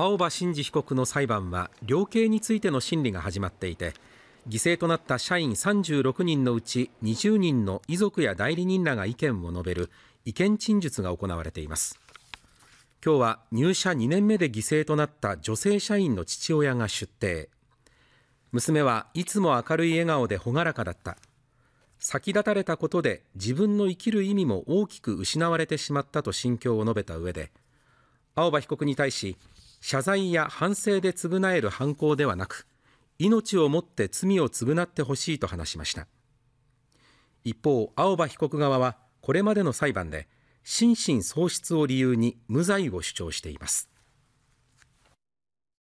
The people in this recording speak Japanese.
青葉真司被告の裁判は量刑についての審理が始まっていて犠牲となった社員36人のうち20人の遺族や代理人らが意見を述べる意見陳述が行われています今日は入社2年目で犠牲となった女性社員の父親が出廷娘はいつも明るい笑顔で朗らかだった先立たれたことで自分の生きる意味も大きく失われてしまったと心境を述べた上で青葉被告に対し謝罪や反省で償える犯行ではなく命をもって罪を償ってほしいと話しました一方青葉被告側はこれまでの裁判で心神喪失を理由に無罪を主張しています